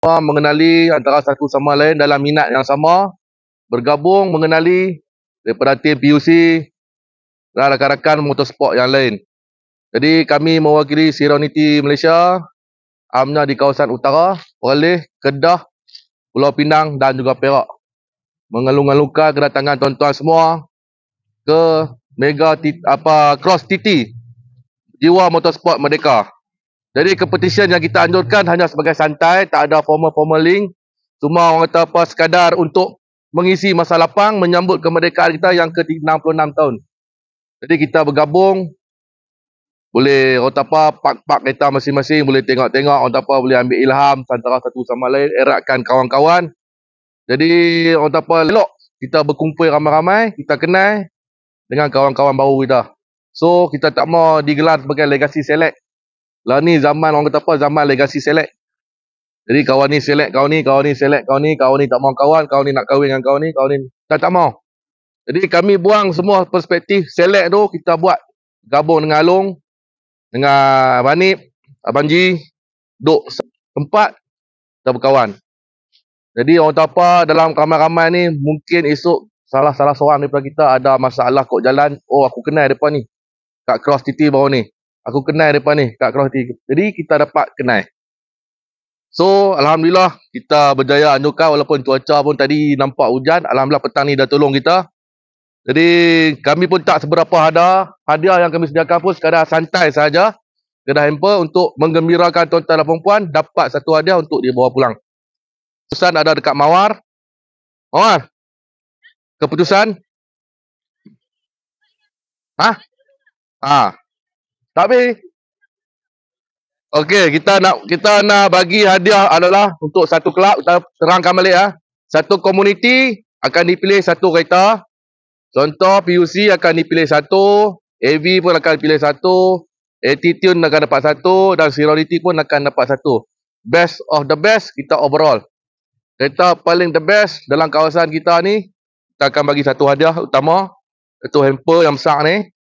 sama mengenali antara satu sama lain dalam minat yang sama bergabung mengenali daripada tim PUC dan rakan-rakan motorsport yang lain. Jadi kami mewakili Serenity Malaysia amnya di kawasan utara oleh Kedah, Pulau Pinang dan juga Perak. Mengelung-elungkan kedatangan tuan-tuan semua ke Mega apa Cross TT Jiwa Motorsport Merdeka. Jadi competition yang kita anjurkan hanya sebagai santai, tak ada formal-formal link. Cuma orang kata apa sekadar untuk mengisi masa lapang menyambut kemerdekaan kita yang ke-66 tahun. Jadi kita bergabung boleh orang apa pak-pak kita masing-masing boleh tengok-tengok orang apa boleh ambil ilham antara satu sama lain eratkan kawan-kawan. Jadi orang apa elok kita berkumpul ramai-ramai, kita kenal dengan kawan-kawan baru kita. So kita tak mau digelar sebagai legacy select. Lah ni zaman orang kata apa? Zaman legasi selek. Jadi kawan ni selek kau ni, kawan ni selek kau ni, kawan ni tak mau kawan, kawan ni nak kahwin dengan kawan ni, kawan ni tak tak mau. Jadi kami buang semua perspektif selek tu, kita buat gabung dengan Along, dengan Banip, Abang Ji, duk tempat, kita berkawan. Jadi orang tahu apa, dalam ramai-ramai ni, mungkin esok salah-salah seorang daripada kita ada masalah kot jalan, oh aku kenal depan ni, kat cross titi baru ni aku kenal depan ni kat Kerawati. Jadi kita dapat kenal. So alhamdulillah kita berjaya anjurkan walaupun cuaca pun tadi nampak hujan, alhamdulillah petang ni dah tolong kita. Jadi kami pun tak seberapa ada hadiah yang kami sediakan pun sekadar santai saja. Kedah hamper untuk menggembirakan tuan-tuan dan puan dapat satu hadiah untuk dibawa pulang. Keputusan ada dekat Mawar. Mawar. Keputusan. Ha? Ha. Tak habis Okey, kita nak kita nak bagi hadiah adalah untuk satu kelab. Kita terangkan balik. Ha. Satu komuniti akan dipilih satu kereta. Contoh PUC akan dipilih satu. AV pun akan dipilih satu. Attitude akan dapat satu. Dan seniority pun akan dapat satu. Best of the best, kita overall. Kereta paling the best dalam kawasan kita ni. Kita akan bagi satu hadiah utama. satu hamper yang besar ni.